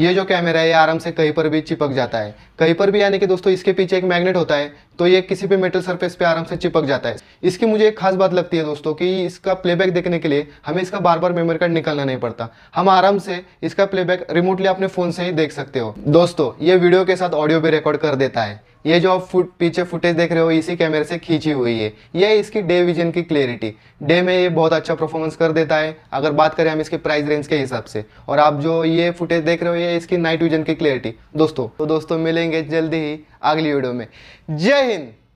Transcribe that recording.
ये जो कैमरा है ये आराम से कहीं पर भी चिपक जाता है कहीं पर भी यानी कि दोस्तों इसके पीछे एक मैग्नेट होता है तो ये किसी भी मेटल सरफेस पे आराम से चिपक जाता है इसकी मुझे एक खास बात लगती है दोस्तों कि इसका प्लेबैक देखने के लिए हमें इसका बार बार मेमोरी कार्ड निकालना नहीं पड़ता हम आराम से इसका प्लेबैक रिमोटली अपने फ़ोन से ही देख सकते हो दोस्तों ये वीडियो के साथ ऑडियो भी रिकॉर्ड कर देता है ये जो आप फुट पीछे फुटेज देख रहे हो इसी कैमरे से खींची हुई है ये इसकी डे विजन की क्लियरिटी डे में ये बहुत अच्छा परफॉर्मेंस कर देता है अगर बात करें हम इसके प्राइस रेंज के हिसाब से और आप जो ये फुटेज देख रहे हो ये इसकी नाइट विजन की क्लियरिटी दोस्तों तो दोस्तों मिलेंगे जल्दी ही अगली वीडियो में जय हिंद